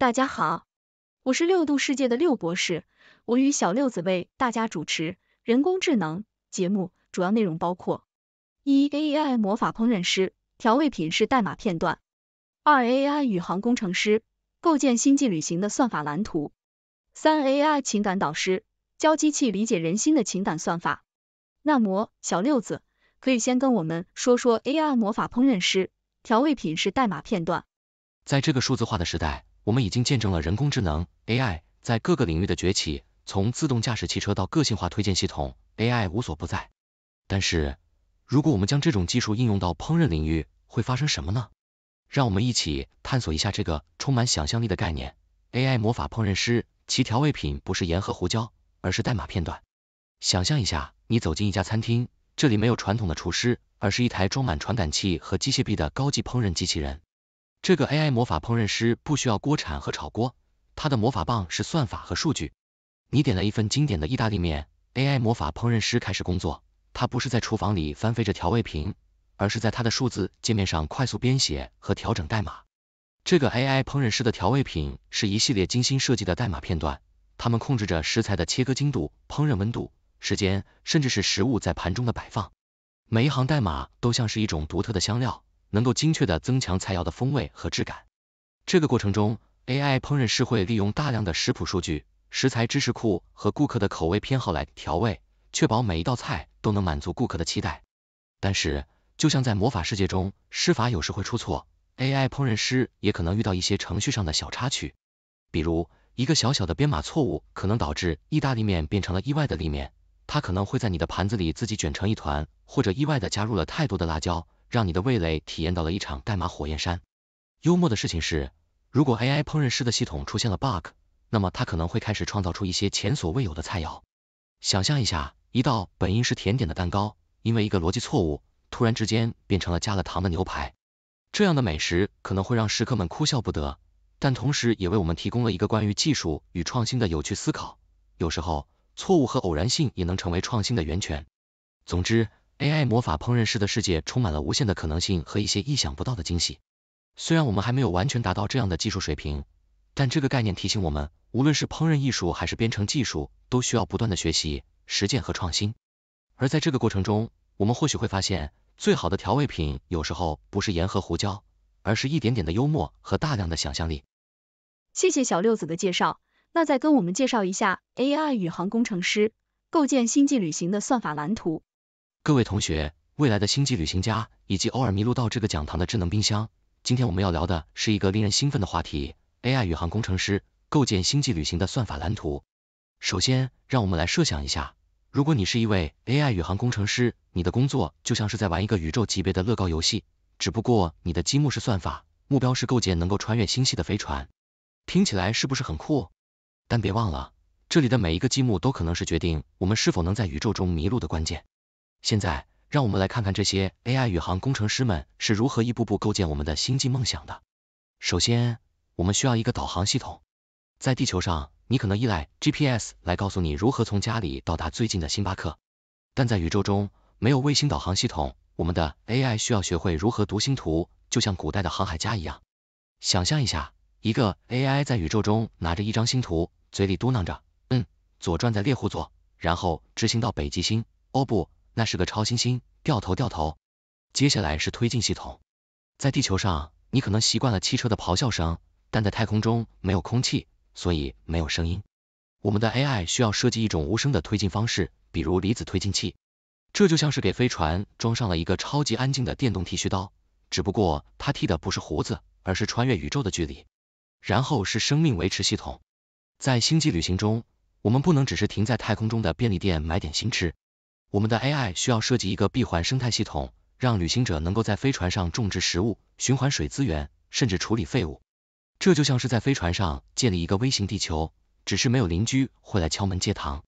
大家好，我是六度世界的六博士，我与小六子为大家主持人工智能节目，主要内容包括：一、AI 魔法烹饪师调味品是代码片段；二、AI 宇航工程师构建星际旅行的算法蓝图；三、AI 情感导师教机器理解人心的情感算法。那么，小六子可以先跟我们说说 AI 魔法烹饪师调味品是代码片段。在这个数字化的时代。我们已经见证了人工智能 AI 在各个领域的崛起，从自动驾驶汽车到个性化推荐系统，AI 无所不在。但是，如果我们将这种技术应用到烹饪领域，会发生什么呢？让我们一起探索一下这个充满想象力的概念 ——AI 魔法烹饪师。其调味品不是盐和胡椒，而是代码片段。想象一下，你走进一家餐厅，这里没有传统的厨师，而是一台装满传感器和机械臂的高级烹饪机器人。这个 AI 魔法烹饪师不需要锅铲和炒锅，它的魔法棒是算法和数据。你点了一份经典的意大利面，AI 魔法烹饪师开始工作，它不是在厨房里翻飞着调味品，而是在它的数字界面上快速编写和调整代码。这个 AI 烹饪师的调味品是一系列精心设计的代码片段，它们控制着食材的切割精度、烹饪温度、时间，甚至是食物在盘中的摆放。每一行代码都像是一种独特的香料。能够精确地增强菜肴的风味和质感。这个过程中，AI 烹饪师会利用大量的食谱数据、食材知识库和顾客的口味偏好来调味，确保每一道菜都能满足顾客的期待。但是，就像在魔法世界中施法有时会出错，AI 烹饪师也可能遇到一些程序上的小插曲，比如一个小小的编码错误可能导致意大利面变成了意外的“里面”，它可能会在你的盘子里自己卷成一团，或者意外的加入了太多的辣椒。让你的味蕾体验到了一场代码火焰山。幽默的事情是，如果 AI 烹饪师的系统出现了 bug，那么它可能会开始创造出一些前所未有的菜肴。想象一下，一道本应是甜点的蛋糕，因为一个逻辑错误，突然之间变成了加了糖的牛排。这样的美食可能会让食客们哭笑不得，但同时也为我们提供了一个关于技术与创新的有趣思考。有时候，错误和偶然性也能成为创新的源泉。总之，AI 魔法烹饪师的世界充满了无限的可能性和一些意想不到的惊喜。虽然我们还没有完全达到这样的技术水平，但这个概念提醒我们，无论是烹饪艺术还是编程技术，都需要不断的学习、实践和创新。而在这个过程中，我们或许会发现，最好的调味品有时候不是盐和胡椒，而是一点点的幽默和大量的想象力。谢谢小六子的介绍，那再跟我们介绍一下 AI 宇航工程师构建星际旅行的算法蓝图。各位同学，未来的星际旅行家，以及偶尔迷路到这个讲堂的智能冰箱，今天我们要聊的是一个令人兴奋的话题：AI 宇航工程师构建星际旅行的算法蓝图。首先，让我们来设想一下，如果你是一位 AI 宇航工程师，你的工作就像是在玩一个宇宙级别的乐高游戏，只不过你的积木是算法，目标是构建能够穿越星系的飞船。听起来是不是很酷？但别忘了，这里的每一个积木都可能是决定我们是否能在宇宙中迷路的关键。现在，让我们来看看这些 AI 宇航工程师们是如何一步步构建我们的星际梦想的。首先，我们需要一个导航系统。在地球上，你可能依赖 GPS 来告诉你如何从家里到达最近的星巴克，但在宇宙中，没有卫星导航系统，我们的 AI 需要学会如何读星图，就像古代的航海家一样。想象一下，一个 AI 在宇宙中拿着一张星图，嘴里嘟囔着：“嗯，左转在猎户座，然后直行到北极星。”哦不！那是个超新星，掉头掉头。接下来是推进系统，在地球上你可能习惯了汽车的咆哮声，但在太空中没有空气，所以没有声音。我们的 AI 需要设计一种无声的推进方式，比如离子推进器，这就像是给飞船装上了一个超级安静的电动剃须刀，只不过它剃的不是胡子，而是穿越宇宙的距离。然后是生命维持系统，在星际旅行中，我们不能只是停在太空中的便利店买点心吃。我们的 AI 需要设计一个闭环生态系统，让旅行者能够在飞船上种植食物、循环水资源，甚至处理废物。这就像是在飞船上建立一个微型地球，只是没有邻居会来敲门借糖。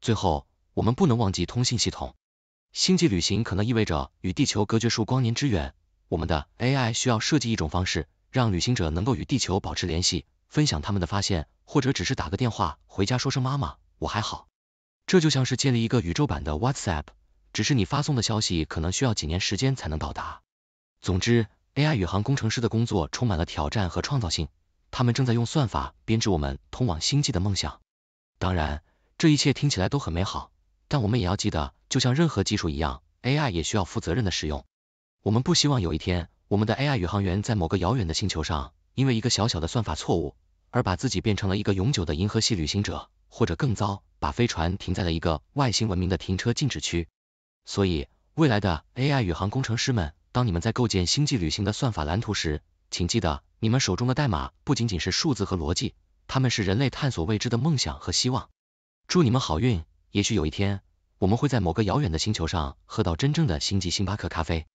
最后，我们不能忘记通信系统。星际旅行可能意味着与地球隔绝数光年之远，我们的 AI 需要设计一种方式，让旅行者能够与地球保持联系，分享他们的发现，或者只是打个电话回家说声妈妈，我还好。这就像是建立一个宇宙版的 WhatsApp，只是你发送的消息可能需要几年时间才能到达。总之，AI 宇航工程师的工作充满了挑战和创造性，他们正在用算法编织我们通往星际的梦想。当然，这一切听起来都很美好，但我们也要记得，就像任何技术一样，AI 也需要负责任的使用。我们不希望有一天，我们的 AI 宇航员在某个遥远的星球上，因为一个小小的算法错误。而把自己变成了一个永久的银河系旅行者，或者更糟，把飞船停在了一个外星文明的停车禁止区。所以，未来的 AI 宇航工程师们，当你们在构建星际旅行的算法蓝图时，请记得，你们手中的代码不仅仅是数字和逻辑，他们是人类探索未知的梦想和希望。祝你们好运，也许有一天，我们会在某个遥远的星球上喝到真正的星际星巴克咖啡。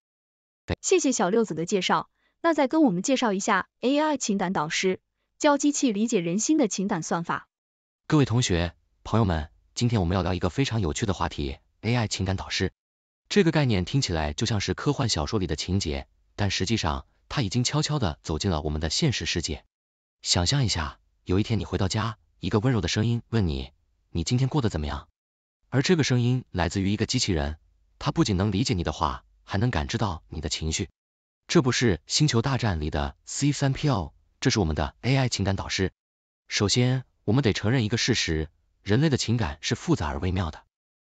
谢谢小六子的介绍，那再跟我们介绍一下 AI 情感导师。教机器理解人心的情感算法。各位同学、朋友们，今天我们要聊一个非常有趣的话题 ——AI 情感导师。这个概念听起来就像是科幻小说里的情节，但实际上它已经悄悄地走进了我们的现实世界。想象一下，有一天你回到家，一个温柔的声音问你：“你今天过得怎么样？”而这个声音来自于一个机器人，它不仅能理解你的话，还能感知到你的情绪。这不是《星球大战》里的 C 三 PO。这是我们的 AI 情感导师。首先，我们得承认一个事实：人类的情感是复杂而微妙的。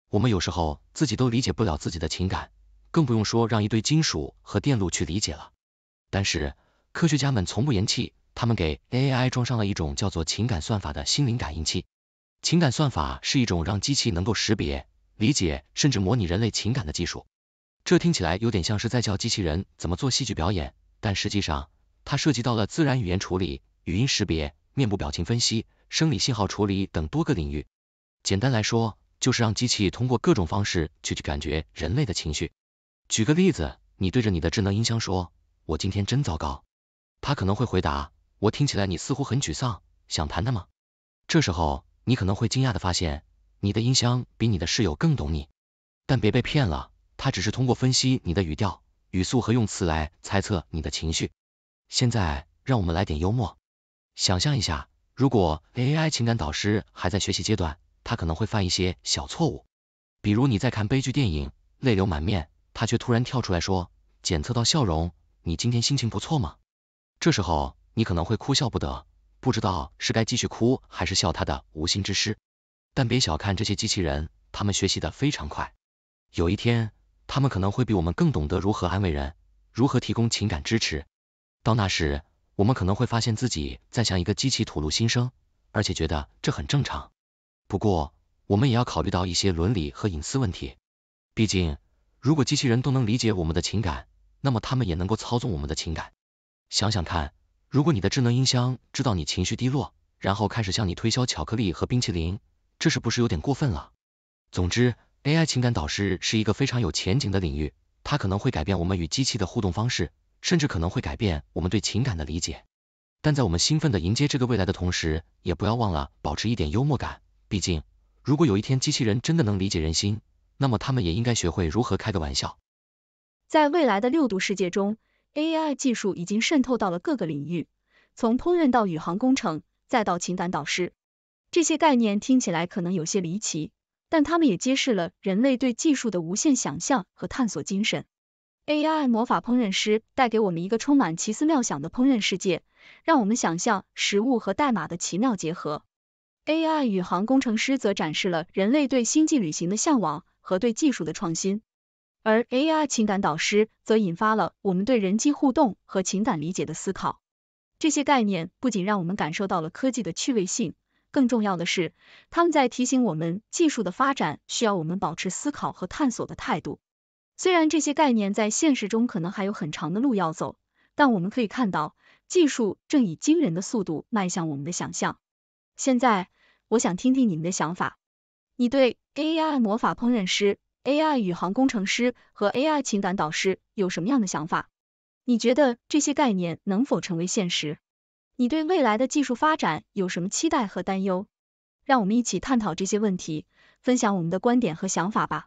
我们有时候自己都理解不了自己的情感，更不用说让一堆金属和电路去理解了。但是科学家们从不言弃，他们给 AI 装上了一种叫做情感算法的心灵感应器。情感算法是一种让机器能够识别、理解甚至模拟人类情感的技术。这听起来有点像是在教机器人怎么做戏剧表演，但实际上。它涉及到了自然语言处理、语音识别、面部表情分析、生理信号处理等多个领域。简单来说，就是让机器通过各种方式去去感觉人类的情绪。举个例子，你对着你的智能音箱说：“我今天真糟糕。”它可能会回答：“我听起来你似乎很沮丧，想谈谈吗？”这时候，你可能会惊讶的发现，你的音箱比你的室友更懂你。但别被骗了，它只是通过分析你的语调、语速和用词来猜测你的情绪。现在让我们来点幽默，想象一下，如果 A I 情感导师还在学习阶段，他可能会犯一些小错误。比如你在看悲剧电影，泪流满面，他却突然跳出来说：“检测到笑容，你今天心情不错吗？”这时候你可能会哭笑不得，不知道是该继续哭还是笑他的无心之失。但别小看这些机器人，他们学习的非常快，有一天他们可能会比我们更懂得如何安慰人，如何提供情感支持。到那时，我们可能会发现自己在向一个机器吐露心声，而且觉得这很正常。不过，我们也要考虑到一些伦理和隐私问题。毕竟，如果机器人都能理解我们的情感，那么他们也能够操纵我们的情感。想想看，如果你的智能音箱知道你情绪低落，然后开始向你推销巧克力和冰淇淋，这是不是有点过分了？总之，AI 情感导师是一个非常有前景的领域，它可能会改变我们与机器的互动方式。甚至可能会改变我们对情感的理解。但在我们兴奋地迎接这个未来的同时，也不要忘了保持一点幽默感。毕竟，如果有一天机器人真的能理解人心，那么他们也应该学会如何开个玩笑。在未来的六度世界中，AI 技术已经渗透到了各个领域，从烹饪到宇航工程，再到情感导师。这些概念听起来可能有些离奇，但它们也揭示了人类对技术的无限想象和探索精神。AI 魔法烹饪师带给我们一个充满奇思妙想的烹饪世界，让我们想象食物和代码的奇妙结合。AI 宇航工程师则展示了人类对星际旅行的向往和对技术的创新，而 AI 情感导师则引发了我们对人机互动和情感理解的思考。这些概念不仅让我们感受到了科技的趣味性，更重要的是，他们在提醒我们，技术的发展需要我们保持思考和探索的态度。虽然这些概念在现实中可能还有很长的路要走，但我们可以看到，技术正以惊人的速度迈向我们的想象。现在，我想听听你们的想法。你对 AI 魔法烹饪师、AI 宇航工程师和 AI 情感导师有什么样的想法？你觉得这些概念能否成为现实？你对未来的技术发展有什么期待和担忧？让我们一起探讨这些问题，分享我们的观点和想法吧。